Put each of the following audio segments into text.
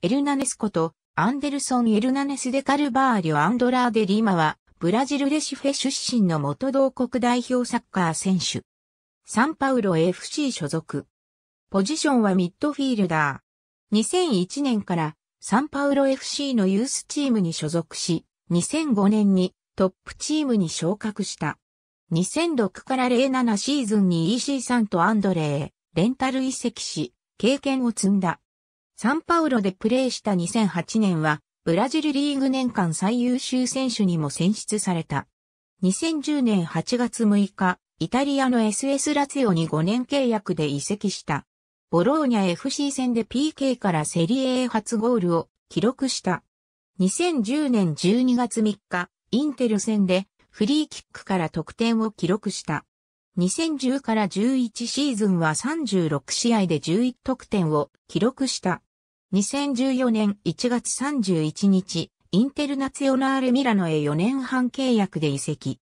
エルナネスことアンデルソン・エルナネス・デ・カルバーリョ・アンドラーデ・リーマは、ブラジル・レシフェ出身の元同国代表サッカー選手。サンパウロ FC 所属。ポジションはミッドフィールダー。2001年からサンパウロ FC のユースチームに所属し、2005年にトップチームに昇格した。2006から07シーズンに EC さんとアンドレー、レンタル移籍し、経験を積んだ。サンパウロでプレーした2008年は、ブラジルリーグ年間最優秀選手にも選出された。2010年8月6日、イタリアの SS ラツィオに5年契約で移籍した。ボローニャ FC 戦で PK からセリエ A 初ゴールを記録した。2010年12月3日、インテル戦でフリーキックから得点を記録した。2010から11シーズンは36試合で11得点を記録した。2014年1月31日、インテルナツヨナーレミラノへ4年半契約で移籍。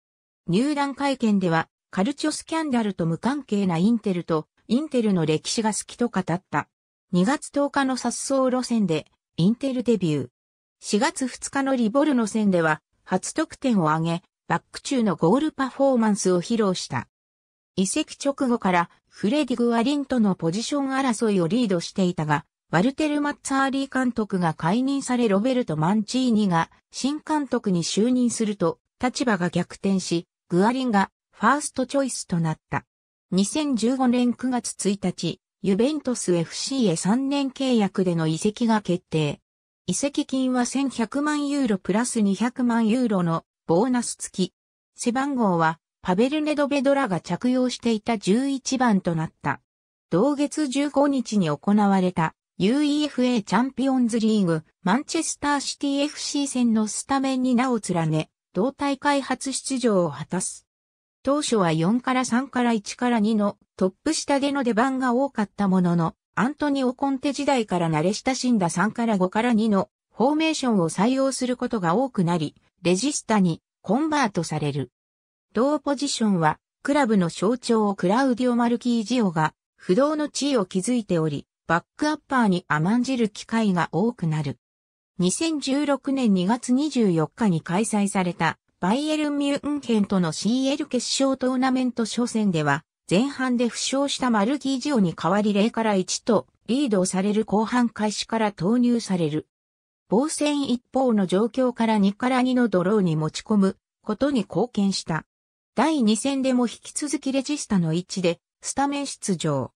入団会見では、カルチョスキャンダルと無関係なインテルと、インテルの歴史が好きと語った。2月10日の殺走路線で、インテルデビュー。4月2日のリボルの線では、初得点を挙げ、バック中のゴールパフォーマンスを披露した。移籍直後から、フレディ・グアリンとのポジション争いをリードしていたが、ワルテル・マッツァーリー監督が解任されロベルト・マンチーニが新監督に就任すると立場が逆転し、グアリンがファーストチョイスとなった。2015年9月1日、ユベントス FC へ3年契約での移籍が決定。移籍金は1100万ユーロプラス200万ユーロのボーナス付き。背番号はパベルネドベドラが着用していた11番となった。同月15日に行われた UEFA チャンピオンズリーグ、マンチェスターシティ FC 戦のスタメンに名を連ね、同大会初出場を果たす。当初は4から3から1から2のトップ下での出番が多かったものの、アントニオ・コンテ時代から慣れ親しんだ3から5から2のフォーメーションを採用することが多くなり、レジスタにコンバートされる。同ポジションは、クラブの象徴をクラウディオ・マルキージオが不動の地位を築いており、バックアッパーに甘んじる機会が多くなる。2016年2月24日に開催されたバイエルン・ミュンヘンとの CL 決勝トーナメント初戦では、前半で負傷したマルギージオに代わり0から1とリードされる後半開始から投入される。防戦一方の状況から2から2のドローに持ち込むことに貢献した。第2戦でも引き続きレジスタの位置でスタメン出場。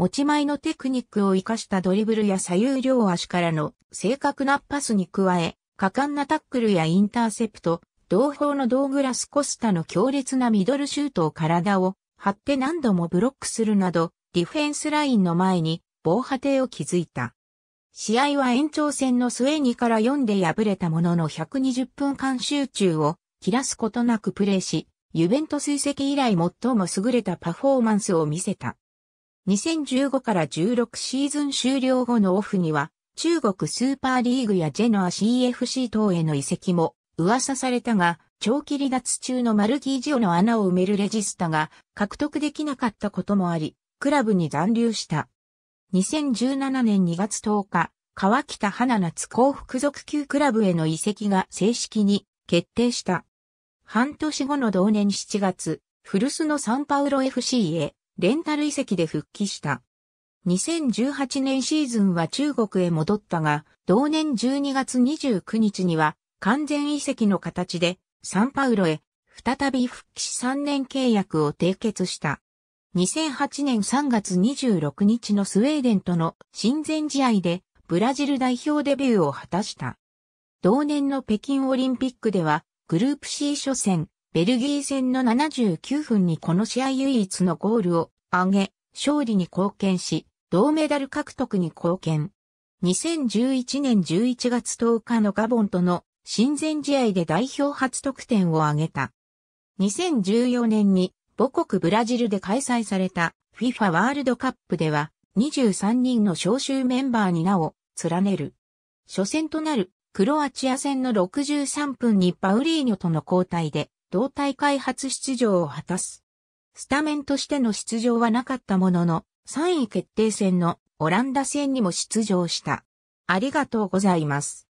持ち前のテクニックを活かしたドリブルや左右両足からの正確なパスに加え、果敢なタックルやインターセプト、同胞のドーグラス・コスタの強烈なミドルシュートを体を張って何度もブロックするなど、ディフェンスラインの前に防波堤を築いた。試合は延長戦の末2から4で敗れたものの120分間集中を切らすことなくプレーし、ユベント追跡以来最も優れたパフォーマンスを見せた。2015から16シーズン終了後のオフには、中国スーパーリーグやジェノア CFC 等への移籍も噂されたが、長期離脱中のマルギージオの穴を埋めるレジスタが獲得できなかったこともあり、クラブに残留した。2017年2月10日、河北花夏幸福属級クラブへの移籍が正式に決定した。半年後の同年7月、古巣のサンパウロ FC へレンタル移籍で復帰した。2018年シーズンは中国へ戻ったが、同年12月29日には完全移籍の形でサンパウロへ再び復帰し3年契約を締結した。2008年3月26日のスウェーデンとの親善試合でブラジル代表デビューを果たした。同年の北京オリンピックではグループ C 初戦ベルギー戦の79分にこの試合唯一のゴールを挙げ、勝利に貢献し、銅メダル獲得に貢献。2011年11月10日のガボンとの親善試合で代表初得点を挙げた。2014年に母国ブラジルで開催された FIFA ワールドカップでは23人の招集メンバーに名を連ねる。初戦となるクロアチア戦の63分にパウリーニョとの交代で同大会初出場を果たす。スタメンとしての出場はなかったものの、3位決定戦のオランダ戦にも出場した。ありがとうございます。